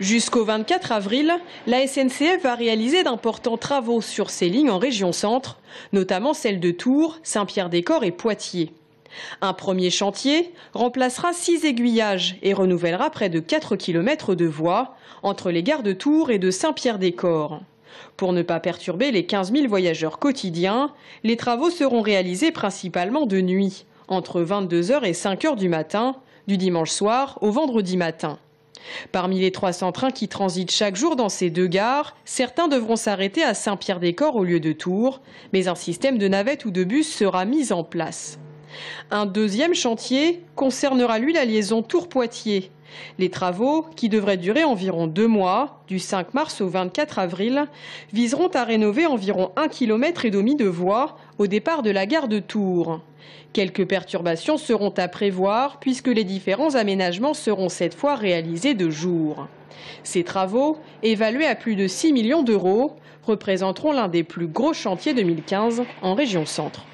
Jusqu'au 24 avril, la SNCF va réaliser d'importants travaux sur ces lignes en région centre, notamment celles de Tours, Saint-Pierre-des-Corps et Poitiers. Un premier chantier remplacera six aiguillages et renouvellera près de 4 km de voies entre les gares de Tours et de Saint-Pierre-des-Corps. Pour ne pas perturber les 15 000 voyageurs quotidiens, les travaux seront réalisés principalement de nuit, entre 22h et 5h du matin, du dimanche soir au vendredi matin. Parmi les 300 trains qui transitent chaque jour dans ces deux gares, certains devront s'arrêter à Saint-Pierre-des-Corps au lieu de Tours, mais un système de navettes ou de bus sera mis en place. Un deuxième chantier concernera lui la liaison Tours-Poitiers. Les travaux, qui devraient durer environ deux mois, du 5 mars au 24 avril, viseront à rénover environ et km de voies au départ de la gare de Tours. Quelques perturbations seront à prévoir puisque les différents aménagements seront cette fois réalisés de jour. Ces travaux, évalués à plus de 6 millions d'euros, représenteront l'un des plus gros chantiers 2015 en région centre.